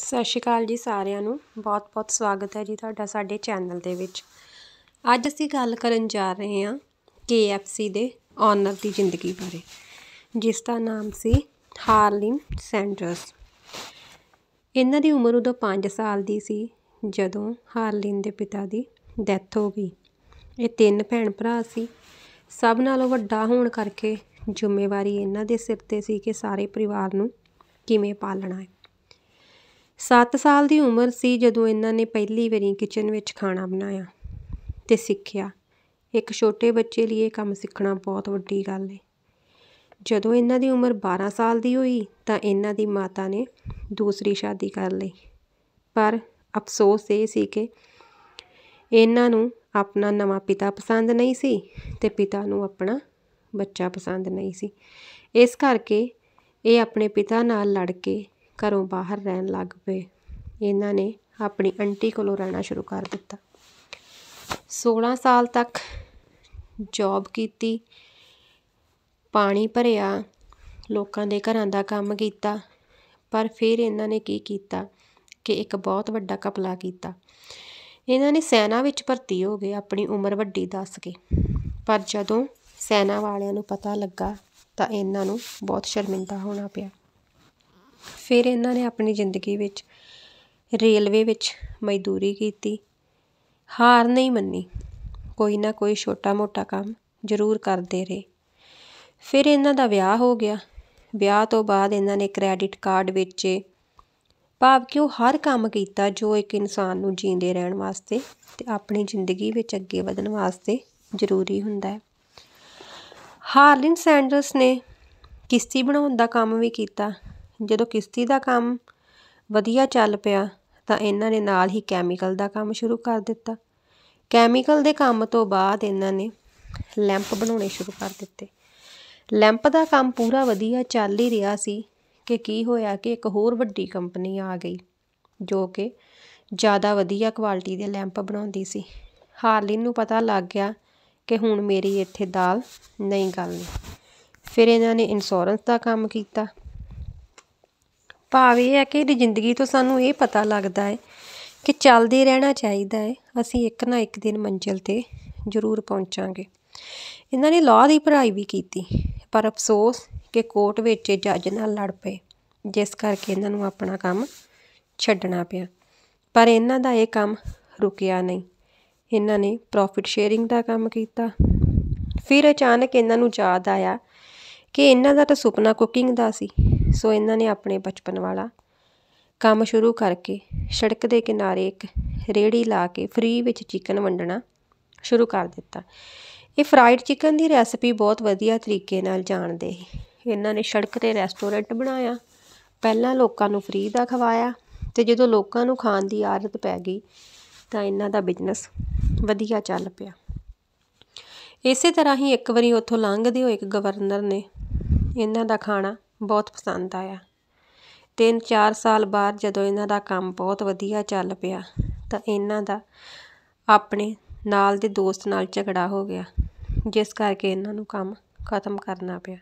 ਸਤਿ ਸ਼੍ਰੀ ਅਕਾਲ ਜੀ ਸਾਰਿਆਂ ਨੂੰ ਬਹੁਤ-ਬਹੁਤ ਸਵਾਗਤ ਹੈ ਜੀ ਤੁਹਾਡਾ ਸਾਡੇ ਚੈਨਲ ਦੇ ਵਿੱਚ ਅੱਜ ਅਸੀਂ ਗੱਲ ਕਰਨ ਜਾ ਰਹੇ ਹਾਂ KFC ਦੇ ਓਨਰ ਦੀ ਜ਼ਿੰਦਗੀ ਬਾਰੇ ਜਿਸ ਦਾ ਨਾਮ ਸੀ ਹਾਰਲਿਨ ਸੈਂਡਰਸ ਇਹਨਾਂ ਦੀ ਉਮਰ ਉਦੋਂ 5 ਸਾਲ ਦੀ ਸੀ ਜਦੋਂ ਹਾਰਲਿਨ ਦੇ ਪਿਤਾ ਦੀ ਡੈਥ ਹੋ ਗਈ ਇਹ ਤਿੰਨ ਭੈਣ ਭਰਾ ਸੀ ਸਭ ਨਾਲੋਂ ਵੱਡਾ ਹੋਣ ਕਰਕੇ ਜ਼ਿੰਮੇਵਾਰੀ ਇਹਨਾਂ ਦੇ ਸਿਰ ਤੇ ਸੀ ਕਿ ਸਾਰੇ ਪਰਿਵਾਰ ਨੂੰ ਕਿਵੇਂ ਪਾਲਣਾ ਹੈ 7 ਸਾਲ ਦੀ ਉਮਰ ਸੀ ਜਦੋਂ ਇਹਨਾਂ ਨੇ ਪਹਿਲੀ ਵਾਰੀ ਕਿਚਨ ਵਿੱਚ ਖਾਣਾ ਬਣਾਇਆ ਤੇ ਸਿੱਖਿਆ ਇੱਕ ਛੋਟੇ ਬੱਚੇ ਲਈ ਇਹ ਕੰਮ ਸਿੱਖਣਾ ਬਹੁਤ ਵੱਡੀ ਗੱਲ ਹੈ ਜਦੋਂ ਇਹਨਾਂ ਦੀ ਉਮਰ 12 ਸਾਲ ਦੀ ਹੋਈ ਤਾਂ ਇਹਨਾਂ ਦੀ ਮਾਤਾ ਨੇ ਦੂਸਰੀ ਸ਼ਾਦੀ ਕਰ ਲਈ ਪਰ ਅਫਸੋਸ ਇਹ ਸੀ ਕਿ ਇਹਨਾਂ ਨੂੰ ਆਪਣਾ ਨਵਾਂ ਪਿਤਾ ਪਸੰਦ ਨਹੀਂ ਸੀ ਤੇ ਪਿਤਾ ਨੂੰ ਆਪਣਾ ਬੱਚਾ ਪਸੰਦ ਨਹੀਂ ਸੀ ਇਸ ਕਰਕੇ ਇਹ ਆਪਣੇ ਪਿਤਾ ਨਾਲ ਲੜ ਕੇ ਘਰੋਂ ਬਾਹਰ ਰਹਿਣ ਲੱਗ ਪਏ ਇਹਨਾਂ ਨੇ ਆਪਣੀ ਆਂਟੀ ਕੋਲੋਂ ਰਹਿਣਾ ਸ਼ੁਰੂ ਕਰ ਦਿੱਤਾ 16 ਸਾਲ ਤੱਕ ਜੌਬ ਕੀਤੀ ਪਾਣੀ ਭਰਿਆ ਲੋਕਾਂ ਦੇ ਘਰਾਂ ਦਾ ਕੰਮ ਕੀਤਾ ਪਰ ਫਿਰ ਇਹਨਾਂ ਨੇ ਕੀ ਕੀਤਾ ਕਿ ਇੱਕ ਬਹੁਤ ਵੱਡਾ ਕਪਲਾ ਕੀਤਾ ਇਹਨਾਂ ਨੇ ਸੈਨਾ ਵਿੱਚ ਭਰਤੀ ਹੋ ਗਏ ਆਪਣੀ ਉਮਰ ਵੱਡੀ ਦੱਸ ਕੇ ਪਰ ਜਦੋਂ ਸੈਨਾ ਵਾਲਿਆਂ ਨੂੰ ਪਤਾ ਲੱਗਾ ਤਾਂ ਇਹਨਾਂ ਨੂੰ ਬਹੁਤ ਸ਼ਰਮਿੰਦਾ ਹੋਣਾ ਪਿਆ ਫਿਰ ਇਹਨਾਂ ਨੇ ਆਪਣੀ ਜ਼ਿੰਦਗੀ ਵਿੱਚ ਰੇਲਵੇ ਵਿੱਚ ਮਜ਼ਦੂਰੀ ਕੀਤੀ ਹਾਰ ਨਹੀਂ ਮੰਨੀ ਕੋਈ ਨਾ ਕੋਈ ਛੋਟਾ-ਮੋਟਾ ਕੰਮ ਜ਼ਰੂਰ ਕਰਦੇ ਰਹੇ ਫਿਰ ਇਹਨਾਂ ਦਾ ਵਿਆਹ ਹੋ ਗਿਆ ਵਿਆਹ ਤੋਂ ਬਾਅਦ ਇਹਨਾਂ ਨੇ ਕ੍ਰੈਡਿਟ ਕਾਰਡ ਵੇਚੇ ਭਾਵ ਕਿ ਉਹ ਹਰ ਕੰਮ ਕੀਤਾ ਜੋ ਇੱਕ ਇਨਸਾਨ ਨੂੰ ਜੀਂਦੇ ਰਹਿਣ ਵਾਸਤੇ ਤੇ ਆਪਣੀ ਜ਼ਿੰਦਗੀ ਵਿੱਚ ਅੱਗੇ ਵਧਣ ਵਾਸਤੇ ਜ਼ਰੂਰੀ ਹੁੰਦਾ ਹੈ ਹਾਰਲਿਨ ਸੈਂਡਰਸ ਨੇ ਕਿਸ਼ਤੀ ਬਣਾਉਣ ਦਾ ਕੰਮ ਵੀ ਕੀਤਾ ਜਦੋਂ ਕਿਸ਼ਤੀ ਦਾ ਕੰਮ ਵਧੀਆ ਚੱਲ ਪਿਆ ਤਾਂ ਇਹਨਾਂ ਨੇ ਨਾਲ ਹੀ ਕੈਮੀਕਲ ਦਾ ਕੰਮ ਸ਼ੁਰੂ ਕਰ ਦਿੱਤਾ ਕੈਮੀਕਲ ਦੇ ਕੰਮ ਤੋਂ ਬਾਅਦ ਇਹਨਾਂ ਨੇ ਲੈਂਪ ਬਣਾਉਣੇ ਸ਼ੁਰੂ ਕਰ ਦਿੱਤੇ ਲੈਂਪ ਦਾ ਕੰਮ ਪੂਰਾ ਵਧੀਆ ਚੱਲ ਹੀ ਰਿਹਾ ਸੀ ਕਿ ਕੀ ਹੋਇਆ ਕਿ ਇੱਕ ਹੋਰ ਵੱਡੀ ਕੰਪਨੀ ਆ ਗਈ ਜੋ ਕਿ ਜ਼ਿਆਦਾ ਵਧੀਆ ਕੁਆਲਿਟੀ ਦੇ ਲੈਂਪ ਬਣਾਉਂਦੀ ਸੀ ਹਾਰਲਿਨ ਨੂੰ ਪਤਾ ਲੱਗ ਗਿਆ ਕਿ ਹੁਣ ਮੇਰੀ ਇੱਥੇ ਦਾਲ ਨਹੀਂ ਗੱਲ ਫਿਰ ਇਹਨਾਂ ਨੇ ਇੰਸ਼ੋਰੈਂਸ ਦਾ ਕੰਮ ਕੀਤਾ ਭਾਵ ਇਹ ਹੈ ਕਿ ਇਹਦੀ ਜ਼ਿੰਦਗੀ ਤੋਂ ਸਾਨੂੰ ਇਹ ਪਤਾ ਲੱਗਦਾ ਹੈ ਕਿ ਚੱਲਦੇ ਰਹਿਣਾ ਚਾਹੀਦਾ ਹੈ ਅਸੀਂ ਇੱਕ ਨਾ ਇੱਕ ਦਿਨ ਮੰਜ਼ਿਲ ਤੇ ਜ਼ਰੂਰ ਪਹੁੰਚਾਂਗੇ ਇਹਨਾਂ ਨੇ ਲਾਅ ਦੀ ਪੜ੍ਹਾਈ ਵੀ ਕੀਤੀ ਪਰ ਅਫਸੋਸ ਕਿ ਕੋਰਟ ਵਿੱਚ ਜੱਜ ਨਾਲ ਲੜ ਪਏ ਜਿਸ ਕਰਕੇ ਇਹਨਾਂ ਨੂੰ ਆਪਣਾ ਕੰਮ ਛੱਡਣਾ ਪਿਆ ਪਰ ਇਹਨਾਂ ਦਾ ਇਹ ਕੰਮ ਰੁਕਿਆ ਨਹੀਂ ਇਹਨਾਂ ਨੇ ਪ੍ਰੋਫਿਟ ਸ਼ੇਅਰਿੰਗ ਦਾ ਕੰਮ ਕੀਤਾ ਫਿਰ ਅਚਾਨਕ ਇਹਨਾਂ ਨੂੰ ਯਾਦ ਆਇਆ ਕਿ ਇਹਨਾਂ ਦਾ ਤਾਂ ਸੁਪਨਾ ਕੁਕਿੰਗ ਦਾ ਸੀ ਸੋ ਇਹਨਾਂ ਨੇ ਆਪਣੇ ਬਚਪਨ ਵਾਲਾ ਕੰਮ ਸ਼ੁਰੂ ਕਰਕੇ ਸੜਕ ਦੇ ਕਿਨਾਰੇ ਇੱਕ ਰੇੜੀ ਲਾ ਕੇ ਫ੍ਰੀ ਵਿੱਚ ਚਿਕਨ ਵੰਡਣਾ ਸ਼ੁਰੂ ਕਰ ਦਿੱਤਾ ਇਹ ਫਰਾਈਡ ਚਿਕਨ ਦੀ ਰੈਸਪੀ ਬਹੁਤ ਵਧੀਆ ਤਰੀਕੇ ਨਾਲ ਜਾਣਦੇ ਇਹਨਾਂ ਨੇ ਸੜਕ ਤੇ ਰੈਸਟੋਰੈਂਟ ਬਣਾਇਆ ਪਹਿਲਾਂ ਲੋਕਾਂ ਨੂੰ ਫ੍ਰੀ ਦਾ ਖਵਾਇਆ ਤੇ ਜਦੋਂ ਲੋਕਾਂ ਨੂੰ ਖਾਣ ਦੀ ਆਦਤ ਪੈ ਗਈ ਤਾਂ ਇਹਨਾਂ ਦਾ ਬਿਜ਼ਨਸ ਵਧੀਆ ਚੱਲ ਪਿਆ ਇਸੇ ਤਰ੍ਹਾਂ ਹੀ ਇੱਕ ਵਾਰੀ ਉੱਥੋਂ ਲੰਘਦੇ ਹੋਏ ਇੱਕ ਗਵਰਨਰ ਨੇ ਇਹਨਾਂ ਦਾ ਖਾਣਾ ਬਹੁਤ ਪਸੰਦ ਆਇਆ ਤਿੰਨ ਚਾਰ ਸਾਲ ਬਾਅਦ ਜਦੋਂ ਇਹਨਾਂ ਦਾ ਕੰਮ ਬਹੁਤ ਵਧੀਆ ਚੱਲ ਪਿਆ ਤਾਂ ਇਹਨਾਂ ਦਾ ਆਪਣੇ ਨਾਲ ਦੇ ਦੋਸਤ ਨਾਲ ਝਗੜਾ ਹੋ ਗਿਆ ਜਿਸ ਕਰਕੇ ਇਹਨਾਂ ਨੂੰ ਕੰਮ ਖਤਮ ਕਰਨਾ ਪਿਆ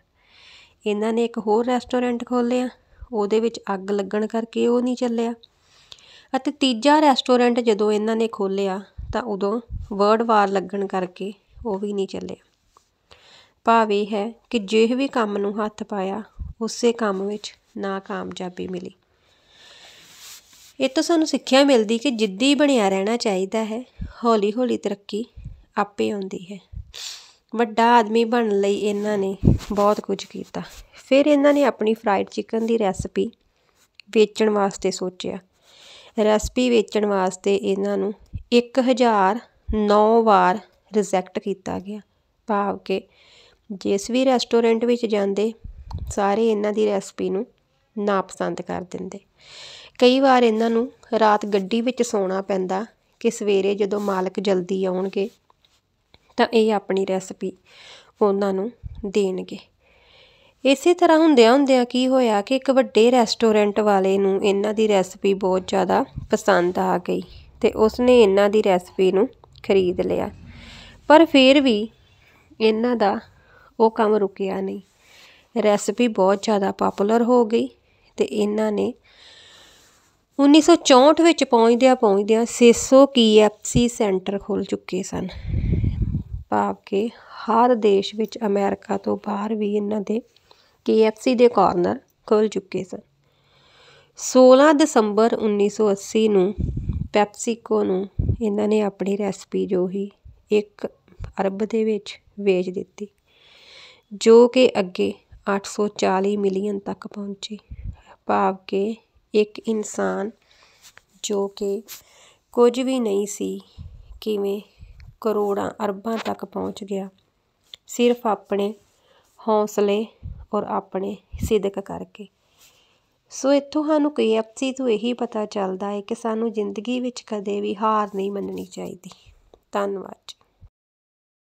ਇਹਨਾਂ ਨੇ ਇੱਕ ਹੋਰ ਰੈਸਟੋਰੈਂਟ ਖੋਲ੍ਹਿਆ ਉਹਦੇ ਵਿੱਚ ਅੱਗ ਲੱਗਣ ਕਰਕੇ ਉਹ ਨਹੀਂ ਚੱਲਿਆ ਅਤੇ ਤੀਜਾ ਰੈਸਟੋਰੈਂਟ ਜਦੋਂ ਇਹਨਾਂ ਨੇ ਖੋਲ੍ਹਿਆ ਤਾਂ ਉਦੋਂ ਵਰਡ ਵਾਰ ਲੱਗਣ ਕਰਕੇ ਉਹ ਵੀ ਨਹੀਂ ਚੱਲਿਆ ਭਾਵੇਂ ਹੈ ਕਿ ਜਿਹੇ ਵੀ ਕੰਮ ਨੂੰ ਹੱਥ ਪਾਇਆ ਉਸੇ ਕੰਮ ਵਿੱਚ ਕਾਮਯਾਬੀ ਮਿਲੀ ਇਹ ਤੋਂ ਸਾਨੂੰ ਸਿੱਖਿਆ ਮਿਲਦੀ ਕਿ ਜਿੱਦੀ ਬਣਿਆ ਰਹਿਣਾ ਚਾਹੀਦਾ ਹੈ ਹੌਲੀ ਹੌਲੀ ਤਰੱਕੀ ਆਪੇ ਆਉਂਦੀ ਹੈ ਵੱਡਾ ਆਦਮੀ ਬਣਨ ਲਈ ਇਹਨਾਂ ਨੇ ਬਹੁਤ ਕੁਝ ਕੀਤਾ ਫਿਰ ਇਹਨਾਂ ਨੇ ਆਪਣੀ ਫਰਾਈਡ ਚਿਕਨ ਦੀ ਰੈਸਪੀ ਵੇਚਣ ਵਾਸਤੇ ਸੋਚਿਆ ਰੈਸਪੀ ਵੇਚਣ ਵਾਸਤੇ ਇਹਨਾਂ ਨੂੰ 1009 ਵਾਰ ਰਿਜੈਕਟ ਕੀਤਾ ਗਿਆ ਭਾਵ ਕਿ ਜਿਸ ਵੀ ਰੈਸਟੋਰੈਂਟ ਵਿੱਚ ਜਾਂਦੇ ਸਾਰੇ ਇਹਨਾਂ ਦੀ ਰੈਸਪੀ ਨੂੰ ਨਾ ਪਸੰਦ ਕਰ ਦਿੰਦੇ ਕਈ ਵਾਰ ਇਹਨਾਂ ਨੂੰ ਰਾਤ ਗੱਡੀ ਵਿੱਚ ਸੌਣਾ ਪੈਂਦਾ ਕਿ ਸਵੇਰੇ ਜਦੋਂ ਮਾਲਕ ਜਲਦੀ ਆਉਣਗੇ ਤਾਂ ਇਹ ਆਪਣੀ ਰੈਸਪੀ ਉਹਨਾਂ ਨੂੰ ਦੇਣਗੇ ਇਸੇ ਤਰ੍ਹਾਂ ਹੁੰਦਿਆਂ ਹੁੰਦਿਆਂ ਕੀ ਹੋਇਆ ਕਿ ਇੱਕ ਵੱਡੇ ਰੈਸਟੋਰੈਂਟ ਵਾਲੇ ਨੂੰ ਇਹਨਾਂ ਦੀ ਰੈਸਪੀ ਬਹੁਤ ਜ਼ਿਆਦਾ ਪਸੰਦ ਆ ਗਈ ਤੇ ਉਸਨੇ ਇਹਨਾਂ ਦੀ ਰੈਸਪੀ ਨੂੰ ਖਰੀਦ ਲਿਆ ਪਰ ਫਿਰ ਵੀ ਇਹਨਾਂ ਦਾ ਉਹ ਕੰਮ ਰੁਕਿਆ ਨਹੀਂ ਰੈਸਪੀ ਬਹੁਤ ਜ਼ਿਆਦਾ ਪਪੂਲਰ ਹੋ ਗਈ ਤੇ ਇਹਨਾਂ ਨੇ 1964 ਵਿੱਚ ਪਹੁੰਚਦਿਆਂ ਪਹੁੰਚਦਿਆਂ 600 KFC ਸੈਂਟਰ ਖੁੱਲ ਚੁੱਕੇ ਸਨ ਭਾਵ ਕਿ ਹਰ ਦੇਸ਼ ਵਿੱਚ ਅਮਰੀਕਾ ਤੋਂ ਬਾਹਰ ਵੀ ਇਹਨਾਂ ਦੇ KFC ਦੇ ਕਾਰਨਰ ਖੁੱਲ ਚੁੱਕੇ ਸਨ 16 ਦਸੰਬਰ 1980 ਨੂੰ ਪੈਪਸੀਕੋ ਨੂੰ ਇਹਨਾਂ ਨੇ ਆਪਣੀ ਰੈਸਪੀ ਜੋ ਹੀ 1 ਅਰਬ ਦੇ ਵਿੱਚ ਵੇਚ ਦਿੱਤੀ ਜੋ ਕਿ ਅੱਗੇ ਅੱਠ ਸੌ ਚਾਲੀ ਮਿਲੀਅਨ ਤੱਕ ਪਹੁੰਚੀ ਭਾਵ ਕਿ ਇੱਕ ਇਨਸਾਨ ਜੋ ਕਿ ਕੁਝ ਵੀ ਨਹੀਂ ਸੀ ਕਿਵੇਂ ਕਰੋੜਾਂ ਅਰਬਾਂ ਤੱਕ ਪਹੁੰਚ ਗਿਆ ਸਿਰਫ ਆਪਣੇ ਹੌਸਲੇ ਔਰ ਆਪਣੇ ਸਿੱਧਕ ਕਰਕੇ ਸੋ ਇੱਥੋਂ ਸਾਨੂੰ ਅਪਸੀ ਤੋਂ ਇਹੀ ਪਤਾ ਚੱਲਦਾ ਹੈ ਕਿ ਸਾਨੂੰ ਜ਼ਿੰਦਗੀ ਵਿੱਚ ਕਦੇ ਵੀ ਹਾਰ ਨਹੀਂ ਮੰਨਣੀ ਚਾਹੀਦੀ ਧੰਨਵਾਦ